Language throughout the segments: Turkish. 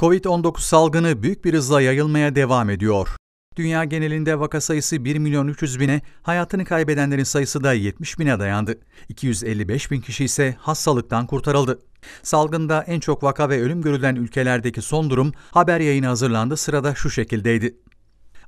Covid-19 salgını büyük bir hızla yayılmaya devam ediyor. Dünya genelinde vaka sayısı 1 milyon 300 bine, hayatını kaybedenlerin sayısı da 70 bine dayandı. 255 bin kişi ise hastalıktan kurtarıldı. Salgında en çok vaka ve ölüm görülen ülkelerdeki son durum haber yayını hazırlandı sırada şu şekildeydi.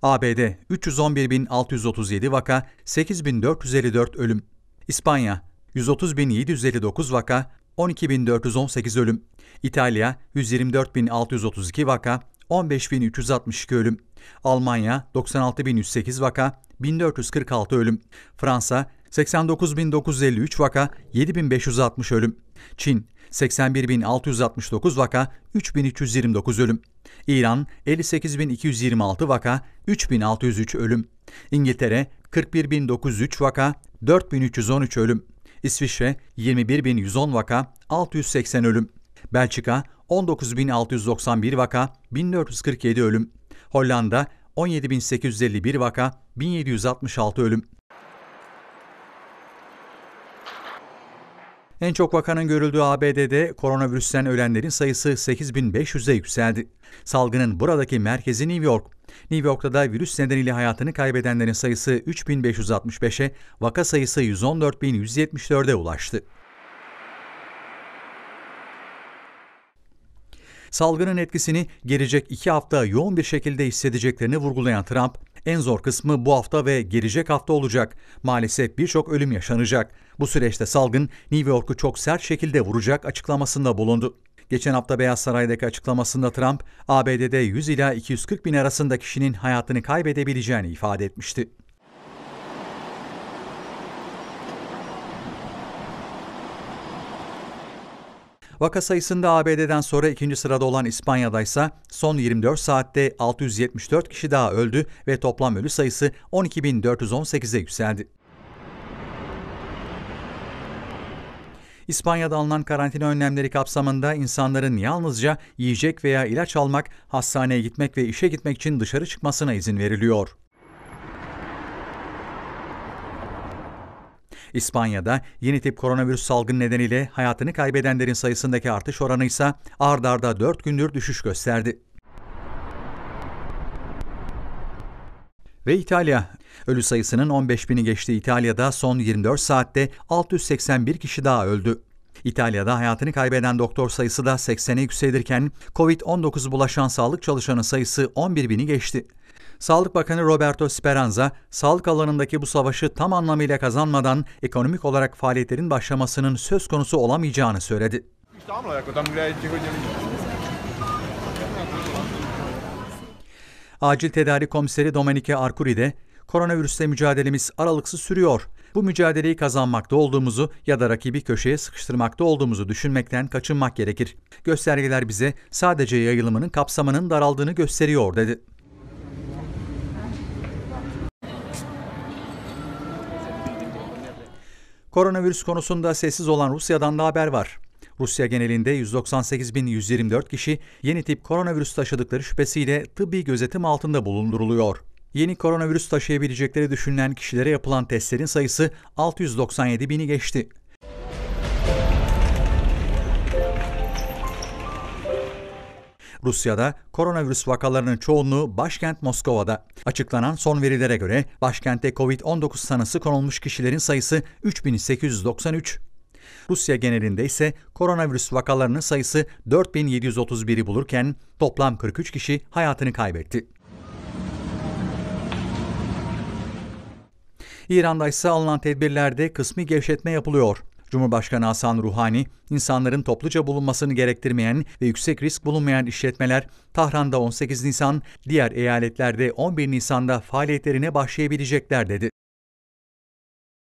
ABD 311.637 vaka, 8.454 ölüm. İspanya 130.759 vaka, 12.418 ölüm. İtalya 124.632 vaka, 15.362 ölüm. Almanya 96.108 vaka, 1446 ölüm. Fransa 89.953 vaka, 7.560 ölüm. Çin 81.669 vaka, 3.329 ölüm. İran 58.226 vaka, 3.603 ölüm. İngiltere 41.903 vaka, 4.313 ölüm. İsviçre 21.110 vaka, 680 ölüm. Belçika 19.691 vaka, 1447 ölüm. Hollanda 17.851 vaka, 1766 ölüm. En çok vakanın görüldüğü ABD'de koronavirüsten ölenlerin sayısı 8500'e yükseldi. Salgının buradaki merkezi New York. New York'ta da virüs nedeniyle hayatını kaybedenlerin sayısı 3565'e, vaka sayısı 114174'e ulaştı. Salgının etkisini gelecek iki hafta yoğun bir şekilde hissedeceklerini vurgulayan Trump, en zor kısmı bu hafta ve gelecek hafta olacak. Maalesef birçok ölüm yaşanacak. Bu süreçte salgın New York'u çok sert şekilde vuracak açıklamasında bulundu. Geçen hafta Beyaz Saray'daki açıklamasında Trump, ABD'de 100 ila 240 bin arasında kişinin hayatını kaybedebileceğini ifade etmişti. Vaka sayısında ABD'den sonra ikinci sırada olan İspanya'da ise son 24 saatte 674 kişi daha öldü ve toplam ölü sayısı 12.418'e yükseldi. İspanya'da alınan karantina önlemleri kapsamında insanların yalnızca yiyecek veya ilaç almak, hastaneye gitmek ve işe gitmek için dışarı çıkmasına izin veriliyor. İspanya'da yeni tip koronavirüs salgını nedeniyle hayatını kaybedenlerin sayısındaki artış oranı ise ard arda 4 gündür düşüş gösterdi. Ve İtalya. Ölü sayısının 15 bini geçtiği İtalya'da son 24 saatte 681 kişi daha öldü. İtalya'da hayatını kaybeden doktor sayısı da 80'e yükselirken COVID-19 bulaşan sağlık çalışanı sayısı 11 bini geçti. Sağlık Bakanı Roberto Speranza, sağlık alanındaki bu savaşı tam anlamıyla kazanmadan ekonomik olarak faaliyetlerin başlamasının söz konusu olamayacağını söyledi. Acil Tedarik Komiseri Domenike Arcuri de, koronavirüsle mücadelemiz aralıksız sürüyor. Bu mücadeleyi kazanmakta olduğumuzu ya da rakibi köşeye sıkıştırmakta olduğumuzu düşünmekten kaçınmak gerekir. Göstergeler bize sadece yayılımının kapsamının daraldığını gösteriyor dedi. Koronavirüs konusunda sessiz olan Rusya'dan da haber var. Rusya genelinde 198.124 kişi yeni tip koronavirüs taşıdıkları şüphesiyle tıbbi gözetim altında bulunduruluyor. Yeni koronavirüs taşıyabilecekleri düşünülen kişilere yapılan testlerin sayısı 697 bini geçti. Rusya'da koronavirüs vakalarının çoğunluğu başkent Moskova'da. Açıklanan son verilere göre başkentte COVID-19 sanısı konulmuş kişilerin sayısı 3893. Rusya genelinde ise koronavirüs vakalarının sayısı 4731'i bulurken toplam 43 kişi hayatını kaybetti. İran'da ise alınan tedbirlerde kısmi gevşetme yapılıyor. Cumhurbaşkanı Hasan Ruhani, insanların topluca bulunmasını gerektirmeyen ve yüksek risk bulunmayan işletmeler Tahran'da 18 Nisan, diğer eyaletlerde 11 Nisan'da faaliyetlerine başlayabilecekler dedi.